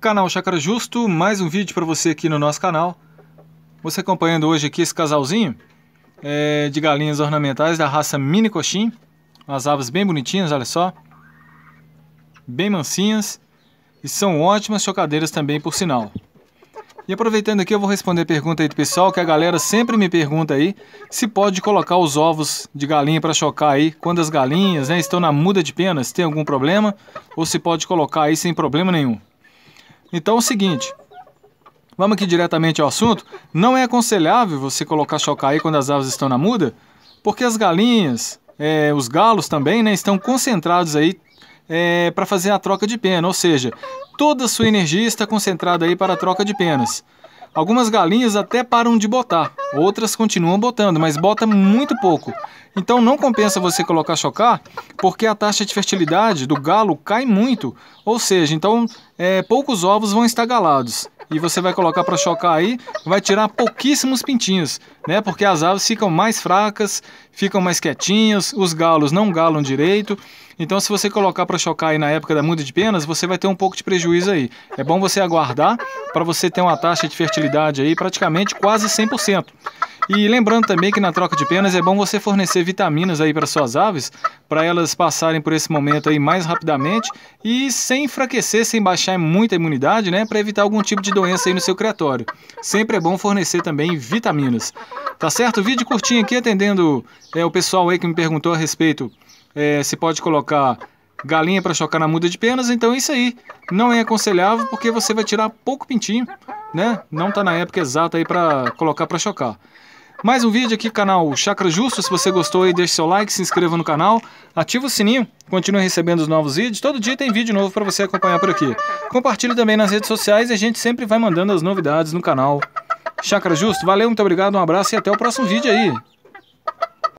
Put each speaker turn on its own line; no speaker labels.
Canal Chácara Justo, mais um vídeo para você aqui no nosso canal. Você acompanhando hoje aqui esse casalzinho é, de galinhas ornamentais da raça Mini Coxim. As aves bem bonitinhas, olha só. Bem mansinhas e são ótimas chocadeiras também, por sinal. E aproveitando aqui, eu vou responder a pergunta aí do pessoal, que a galera sempre me pergunta aí se pode colocar os ovos de galinha para chocar aí quando as galinhas né, estão na muda de penas, tem algum problema, ou se pode colocar aí sem problema nenhum. Então é o seguinte, vamos aqui diretamente ao assunto. Não é aconselhável você colocar chocalho quando as aves estão na muda, porque as galinhas, é, os galos também, né, estão concentrados aí é, para fazer a troca de pena, ou seja, toda a sua energia está concentrada aí para a troca de penas. Algumas galinhas até param de botar, outras continuam botando, mas bota muito pouco. Então não compensa você colocar chocar, porque a taxa de fertilidade do galo cai muito. Ou seja, então é, poucos ovos vão estar galados e você vai colocar para chocar aí, vai tirar pouquíssimos pintinhos, né? Porque as aves ficam mais fracas, ficam mais quietinhas, os galos não galam direito. Então, se você colocar para chocar aí na época da muda de penas, você vai ter um pouco de prejuízo aí. É bom você aguardar para você ter uma taxa de fertilidade aí praticamente quase 100%. E lembrando também que na troca de penas é bom você fornecer vitaminas aí para suas aves, para elas passarem por esse momento aí mais rapidamente e sem enfraquecer, sem baixar muito a imunidade, né, para evitar algum tipo de doença aí no seu criatório. Sempre é bom fornecer também vitaminas. Tá certo? Vídeo curtinho aqui atendendo é, o pessoal aí que me perguntou a respeito é, se pode colocar galinha para chocar na muda de penas, então isso aí não é aconselhável porque você vai tirar pouco pintinho, né? Não está na época exata aí para colocar para chocar. Mais um vídeo aqui, canal Chakra Justo. Se você gostou aí, deixe seu like, se inscreva no canal, ativa o sininho, continue recebendo os novos vídeos. Todo dia tem vídeo novo para você acompanhar por aqui. Compartilhe também nas redes sociais e a gente sempre vai mandando as novidades no canal Chakra Justo. Valeu, muito obrigado, um abraço e até o próximo vídeo aí.